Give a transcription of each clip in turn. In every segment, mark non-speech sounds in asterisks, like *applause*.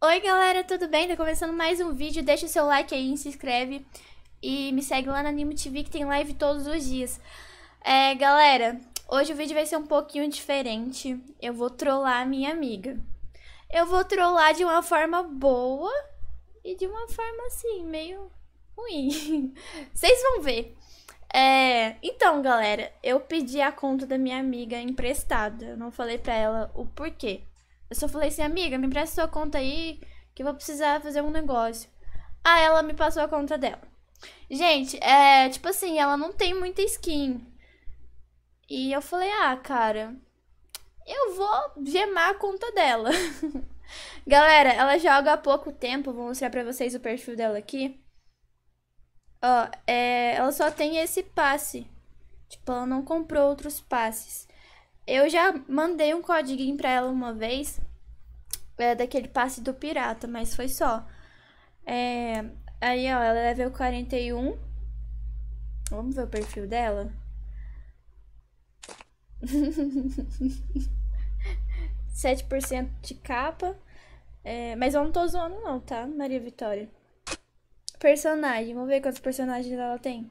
Oi galera, tudo bem? Tá começando mais um vídeo, deixa o seu like aí, se inscreve e me segue lá na Animo TV que tem live todos os dias. É, galera, hoje o vídeo vai ser um pouquinho diferente, eu vou trollar a minha amiga. Eu vou trollar de uma forma boa e de uma forma assim, meio ruim. *laughs* Vocês vão ver. É, então galera, eu pedi a conta da minha amiga emprestada, eu não falei pra ela o porquê. Eu só falei assim, amiga, me empresta sua conta aí, que eu vou precisar fazer um negócio. Ah, ela me passou a conta dela. Gente, é tipo assim, ela não tem muita skin. E eu falei, ah, cara, eu vou gemar a conta dela. *laughs* Galera, ela joga há pouco tempo, vou mostrar pra vocês o perfil dela aqui. Ó, é, ela só tem esse passe. Tipo, ela não comprou outros passes. Eu já mandei um código pra ela uma vez, é, daquele passe do pirata, mas foi só. É, aí, ó, ela é level 41. Vamos ver o perfil dela? *laughs* Sete por cento de capa. É, mas eu não tô zoando não, tá, Maria Vitória? Personagem, vamos ver quantos personagens ela tem.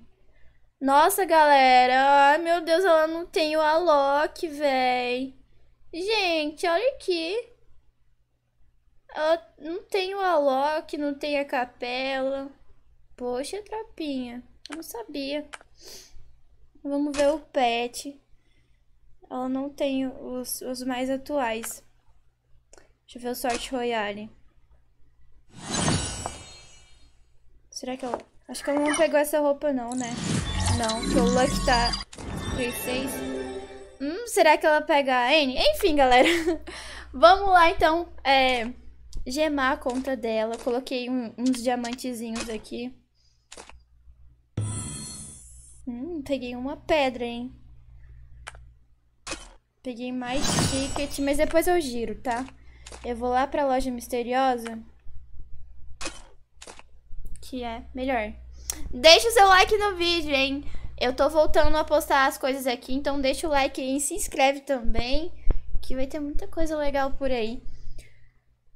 Nossa, galera. Ai, meu Deus, ela não tem o Alok, véi. Gente, olha aqui. Ela não tem o Alok, não tem a capela. Poxa, trapinha. Não sabia. Vamos ver o pet. Ela não tem os, os mais atuais. Deixa eu ver o Sorte Royale. Será que ela... Acho que ela não pegou essa roupa não, né? Não, que o Luck tá... 3, 6... Hum, será que ela pega a N? Enfim, galera. *laughs* Vamos lá, então. É, gemar a conta dela. Coloquei um, uns diamantezinhos aqui. Hum, peguei uma pedra, hein? Peguei mais ticket, mas depois eu giro, tá? Eu vou lá pra loja misteriosa. Que é melhor. Deixa o seu like no vídeo, hein? Eu tô voltando a postar as coisas aqui, então deixa o like aí e se inscreve também, que vai ter muita coisa legal por aí.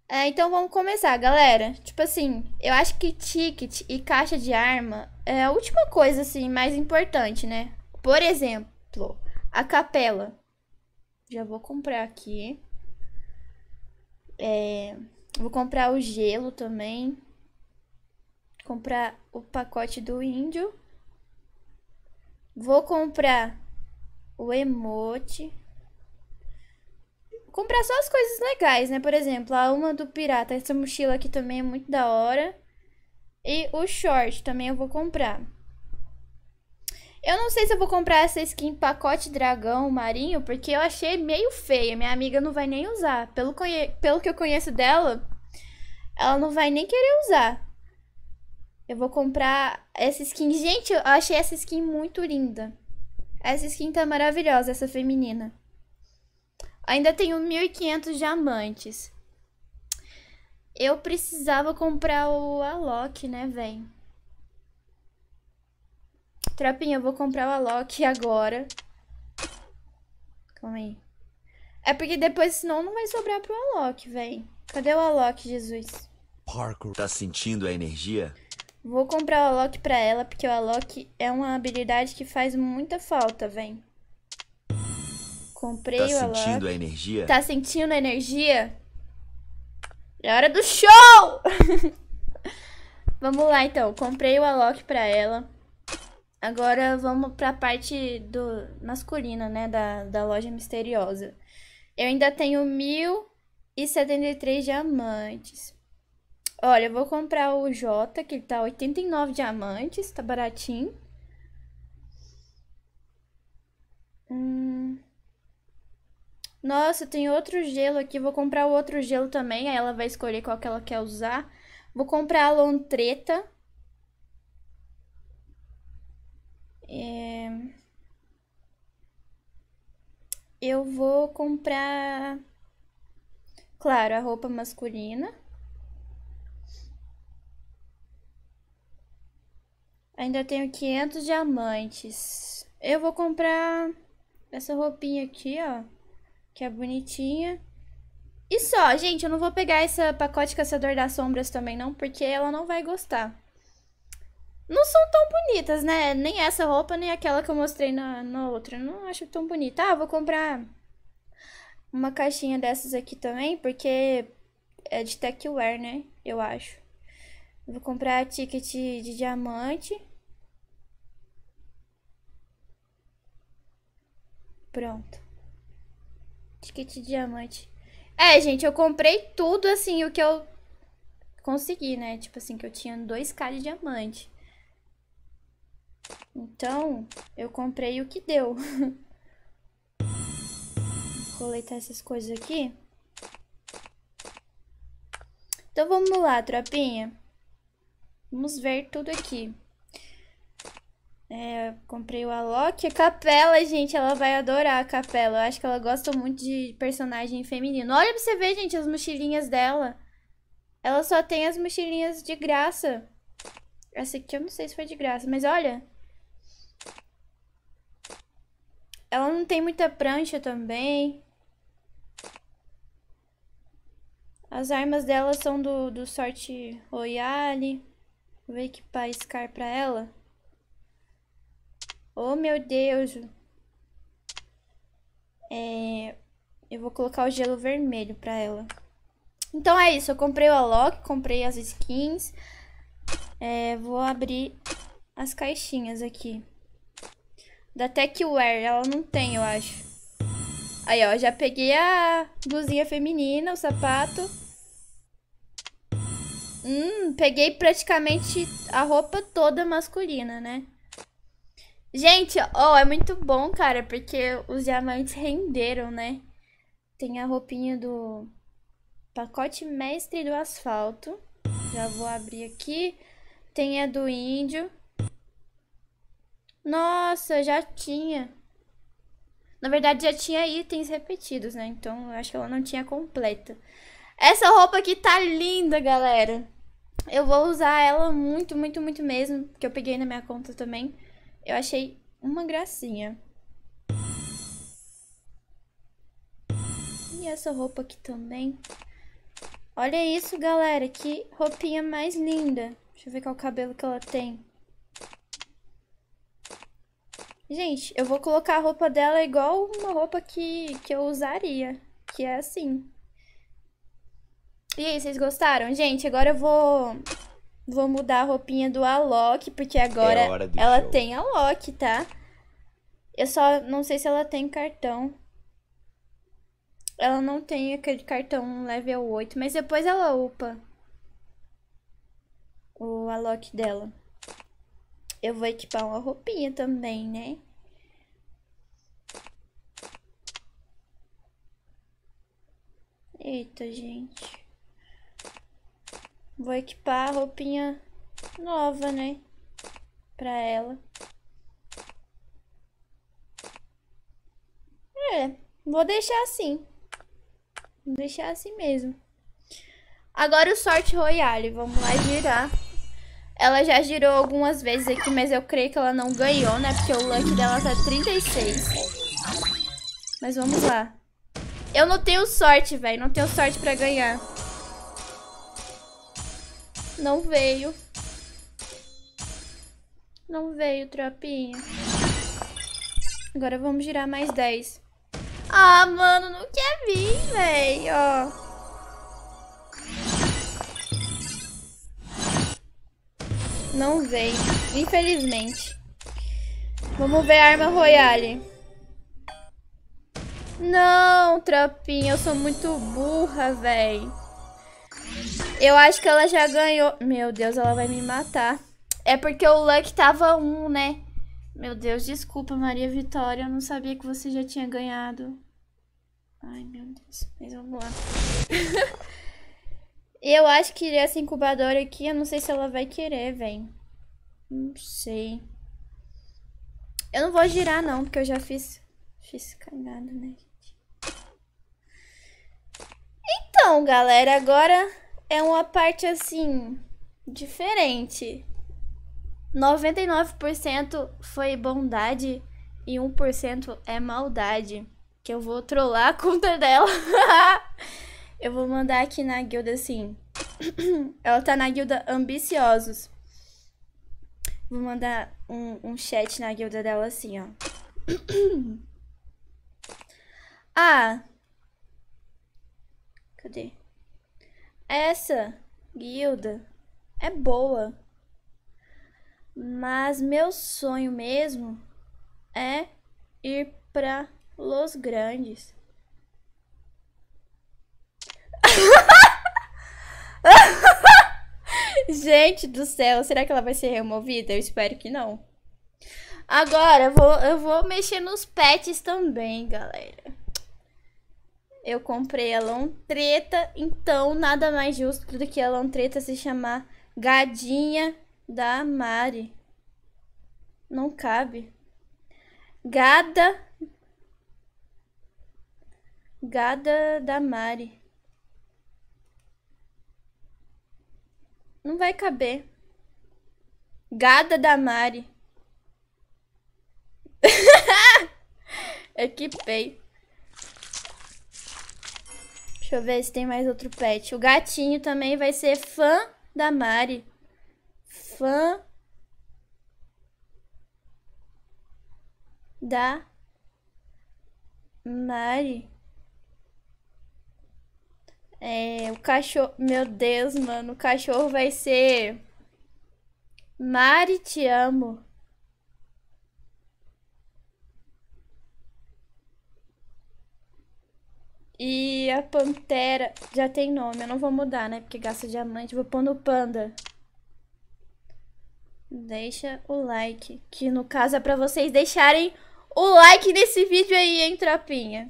É, então vamos começar, galera. Tipo assim, eu acho que ticket e caixa de arma é a última coisa, assim, mais importante, né? Por exemplo, a capela. Já vou comprar aqui. É, vou comprar o gelo também comprar o pacote do índio. Vou comprar o emote. Comprar só as coisas legais, né? Por exemplo, a uma do pirata. Essa mochila aqui também é muito da hora. E o short também eu vou comprar. Eu não sei se eu vou comprar essa skin pacote dragão marinho, porque eu achei meio feia. Minha amiga não vai nem usar. Pelo, conhe... Pelo que eu conheço dela, ela não vai nem querer usar. Eu vou comprar essa skin. Gente, eu achei essa skin muito linda. Essa skin tá maravilhosa, essa feminina. Ainda tenho 1.500 diamantes. Eu precisava comprar o Alok, né, véi? Tropinha, eu vou comprar o Alok agora. Calma aí. É porque depois, senão, não vai sobrar pro Alok, véi. Cadê o Alok, Jesus? Parkour, tá sentindo a energia? Vou comprar o Alok pra ela, porque o Alok é uma habilidade que faz muita falta, vem. Comprei tá o Alok. Tá sentindo a energia? Tá sentindo a energia? É hora do show! *laughs* vamos lá, então. Comprei o Alok pra ela. Agora vamos pra parte do masculina, né? Da, da loja misteriosa. Eu ainda tenho 1.073 diamantes. Olha, eu vou comprar o J, que ele tá 89 diamantes, tá baratinho. Hum... Nossa, tem outro gelo aqui, vou comprar o outro gelo também, aí ela vai escolher qual que ela quer usar. Vou comprar a lontreta. É... Eu vou comprar, claro, a roupa masculina. Ainda tenho 500 diamantes. Eu vou comprar essa roupinha aqui, ó. Que é bonitinha. E só, gente, eu não vou pegar esse pacote Caçador das Sombras também não, porque ela não vai gostar. Não são tão bonitas, né? Nem essa roupa, nem aquela que eu mostrei na, na outra. Não acho tão bonita. Ah, vou comprar uma caixinha dessas aqui também, porque é de techwear, né? Eu acho. Vou comprar ticket de diamante. Pronto. Ticket diamante. É, gente, eu comprei tudo, assim, o que eu consegui, né? Tipo assim, que eu tinha 2k de diamante. Então, eu comprei o que deu. *laughs* Vou coletar essas coisas aqui. Então, vamos lá, tropinha. Vamos ver tudo aqui. É, comprei o Alok. A Capela, gente, ela vai adorar a Capela. Eu acho que ela gosta muito de personagem feminino. Olha pra você ver, gente, as mochilinhas dela. Ela só tem as mochilinhas de graça. Essa aqui eu não sei se foi de graça, mas olha. Ela não tem muita prancha também. As armas dela são do, do Sorte Royale. Vou equipar Scar pra ela. Oh, meu Deus. É... Eu vou colocar o gelo vermelho pra ela. Então é isso, eu comprei o Alok, comprei as skins. É, vou abrir as caixinhas aqui. Da Techwear, ela não tem, eu acho. Aí, ó, já peguei a blusinha feminina, o sapato. Hum, peguei praticamente a roupa toda masculina, né? Gente, ó, oh, é muito bom, cara, porque os diamantes renderam, né? Tem a roupinha do pacote mestre do asfalto. Já vou abrir aqui. Tem a do índio. Nossa, já tinha. Na verdade, já tinha itens repetidos, né? Então, eu acho que ela não tinha completa. Essa roupa aqui tá linda, galera. Eu vou usar ela muito, muito, muito mesmo. Que eu peguei na minha conta também. Eu achei uma gracinha. E essa roupa aqui também. Olha isso, galera. Que roupinha mais linda. Deixa eu ver qual cabelo que ela tem. Gente, eu vou colocar a roupa dela igual uma roupa que, que eu usaria. Que é assim. E aí, vocês gostaram? Gente, agora eu vou Vou mudar a roupinha do Alok, porque agora é ela show. tem Alok, tá? Eu só não sei se ela tem cartão. Ela não tem aquele cartão level 8, mas depois ela upa o Alok dela. Eu vou equipar uma roupinha também, né? Eita, gente. Vou equipar a roupinha nova, né? Pra ela. É, vou deixar assim. Vou deixar assim mesmo. Agora o sorte royale. Vamos lá girar. Ela já girou algumas vezes aqui, mas eu creio que ela não ganhou, né? Porque o luck dela tá 36. Mas vamos lá. Eu não tenho sorte, velho. Não tenho sorte pra ganhar. Não veio. Não veio, tropinha. Agora vamos girar mais 10. Ah, mano, não quer vir, velho. Não veio, infelizmente. Vamos ver a arma royale. Não, tropinha, eu sou muito burra, velho. Eu acho que ela já ganhou. Meu Deus, ela vai me matar. É porque o Luck tava um, né? Meu Deus, desculpa, Maria Vitória. Eu não sabia que você já tinha ganhado. Ai, meu Deus. Mas vamos lá. *laughs* eu acho que essa incubadora aqui, eu não sei se ela vai querer, velho. Não sei. Eu não vou girar, não, porque eu já fiz... Fiz cagada, né, Então, galera, agora é uma parte assim diferente. 99% foi bondade e 1% é maldade. Que eu vou trollar a conta *laughs* dela. eu vou mandar aqui na guilda assim. *clears throat* Ela tá na guilda Ambiciosos. Vou mandar um, um chat na guilda dela assim, ó. *clears throat* ah. Cadê? Essa guilda é boa, mas meu sonho mesmo é ir para Los Grandes. *laughs* Gente do céu, será que ela vai ser removida? Eu espero que não. Agora, eu vou, eu vou mexer nos pets também, galera. Eu comprei a Lontreta, então nada mais justo do que a Lontreta se chamar Gadinha da Mari. Não cabe. Gada. Gada da Mari. Não vai caber. Gada da Mari. Equipei. *laughs* É Deixa eu ver se tem mais outro pet. O gatinho também vai ser fã da Mari. Fã da Mari. É, o cachorro. Meu Deus, mano. O cachorro vai ser. Mari, te amo. a pantera já tem nome. Eu não vou mudar, né? Porque gasta diamante. Vou pôr no panda. Deixa o like. Que no caso é pra vocês deixarem o like nesse vídeo aí, hein, tropinha?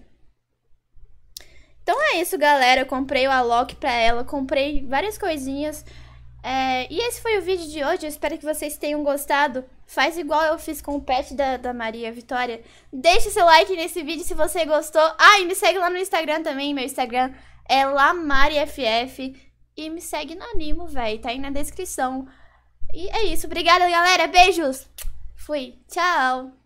Então é isso, galera. Eu comprei o Alok pra ela. Comprei várias coisinhas. É, e esse foi o vídeo de hoje, eu espero que vocês tenham gostado. Faz igual eu fiz com o pet da, da Maria Vitória. Deixe seu like nesse vídeo se você gostou. Ah, e me segue lá no Instagram também, meu Instagram é lamariff. E me segue no Animo, velho, tá aí na descrição. E é isso, obrigada galera, beijos! Fui, tchau!